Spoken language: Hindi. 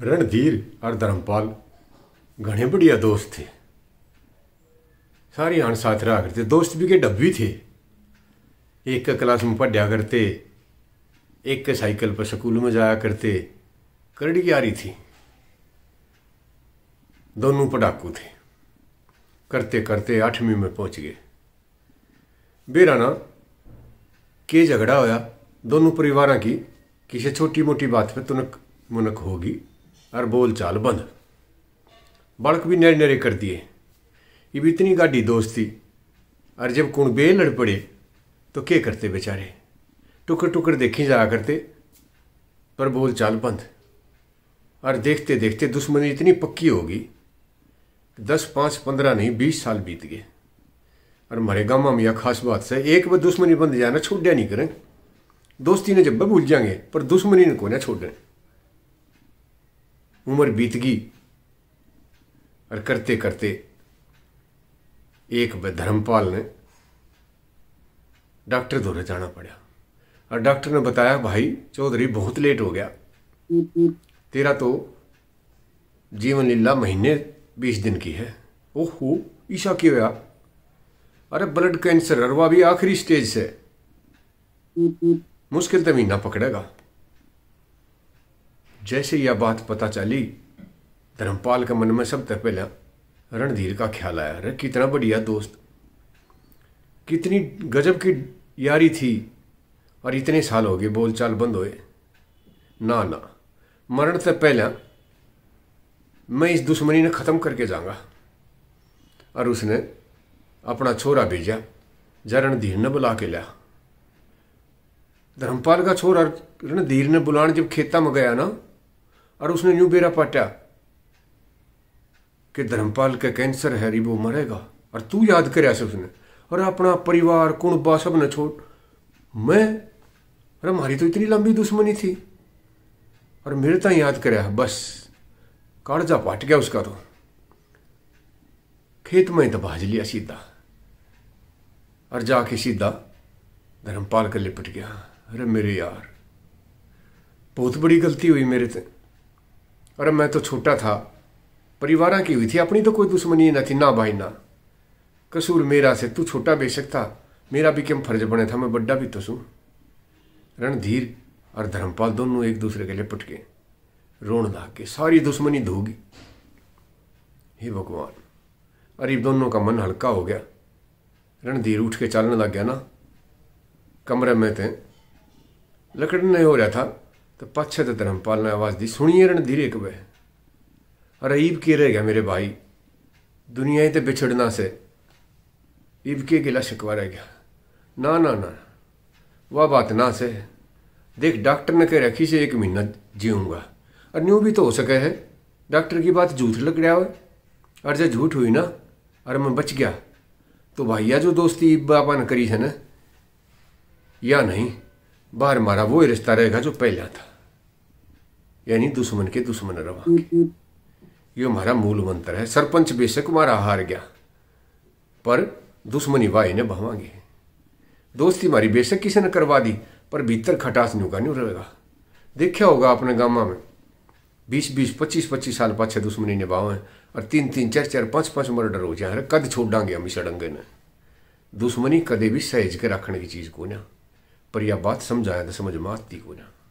रणधीर और धर्मपाल घने बढ़िया दोस्त थे सारे आन साथ रहा करते दोस्त भी के डब्बी थे एक का क्लास में पढ़ा करते एक साइकिल पर स्कूल में जाया करते करड़ी की रही थी दोनों पटाकू थे करते करते आठवीं में पहुंच गए बेरा ना के झगड़ा होया दोनों परिवार की किसी छोटी मोटी बात पे तुनक मुनक होगी और बोल चाल बंद बालक भी नेरे नेरे कर दिए ये भी इतनी गाढ़ी दोस्ती और जब बे लड़ पड़े तो क्या करते बेचारे टुकड़ टुकड़ देखी जाया करते पर बोल चाल बंद और देखते देखते दुश्मनी इतनी पक्की होगी दस पाँच पंद्रह नहीं बीस साल बीत गए और मारे गाँव में यह खास बात से एक बार दुश्मनी बंद जाना छोड़ नहीं करें दोस्ती ने जब भूल जाएंगे पर दुश्मनी ने को ना छोड़ उम्र बीत गई और करते करते एक धर्मपाल ने डॉक्टर दौरे जाना पड़ा और डॉक्टर ने बताया भाई चौधरी बहुत लेट हो गया तेरा तो जीवन लीला महीने बीस दिन की है ओहो ईशा की होया अरे ब्लड कैंसर अरवा भी आखिरी स्टेज से मुश्किल तो महीना पकड़ेगा जैसे यह बात पता चली धर्मपाल के मन में सबसे पहला रणधीर का ख्याल आया अरे कितना बढ़िया दोस्त कितनी गजब की यारी थी और इतने साल हो गए बोलचाल बंद होए ना ना मरण से पहले मैं इस दुश्मनी ने ख़त्म करके जाऊंगा और उसने अपना छोरा भेजा जा रणधीर ने बुला के लिया धर्मपाल का छोरा रणधीर ने बुलाने जब खेता में गया ना और उसने न्यू बेरा पाटा कि धर्मपाल का कैंसर है रिबो वो मरेगा और तू याद कर उसने और अपना परिवार कुणबा सब न छोड़ मैं अरे हमारी तो इतनी लंबी दुश्मनी थी और मेरे तो याद कर बस काड़जा पाट गया उसका तो खेत में दबाज तो लिया सीधा और जाके सीधा धर्मपाल का लिपट गया अरे मेरे यार बहुत बड़ी गलती हुई मेरे से अरे मैं तो छोटा था परिवार की हुई थी अपनी तो कोई दुश्मनी न थी ना भाई ना कसूर मेरा से तू छोटा बेशक था मेरा भी कम फर्ज बने था मैं बड्डा भी तो सू रणधीर और धर्मपाल दोनों एक दूसरे के लिपट के रोण लाग के सारी दुश्मनी धोगी हे भगवान अरे दोनों का मन हल्का हो गया रणधीर उठ के चलने लग गया ना कमरे में थे लकड़ नहीं हो रहा था तो पाछे तो धर्मपाल ने आवाज़ दी सुनिए धीरे कबे अरीब के रह गया मेरे भाई दुनिया ही तो बिछड़ना से ईब के गिला शिकवा रह गया ना ना ना वह बात ना से देख डॉक्टर ने कह रखी से एक महीना जीऊँगा और न्यू भी तो हो सके है डॉक्टर की बात झूठ लग रहा है और जब झूठ हुई ना और मैं बच गया तो भैया जो दोस्ती बापा ने करी है ना या नहीं बाहर मारा वो रिश्ता रहेगा जो पहला था यानी दुश्मन के दुश्मन रवा ये हमारा मूल मंत्र है सरपंच बेशक मारा हार गया पर दुश्मनी वाय ने भावांगे दोस्ती हमारी बेशक किसी ने करवा दी पर भीतर खटास नहीं होगा नहीं रहेगा देखा होगा अपने गामा में बीस बीस पच्चीस पच्चीस साल पाछे दुश्मनी ने भावे और तीन तीन चार चार पाँच पाँच मर्डर हो जाए कद छोड़ा गया हम ने दुश्मनी कदे भी सहेज के रखने की चीज़ को ना पर यह बात समझाए तो समझ में आती को ना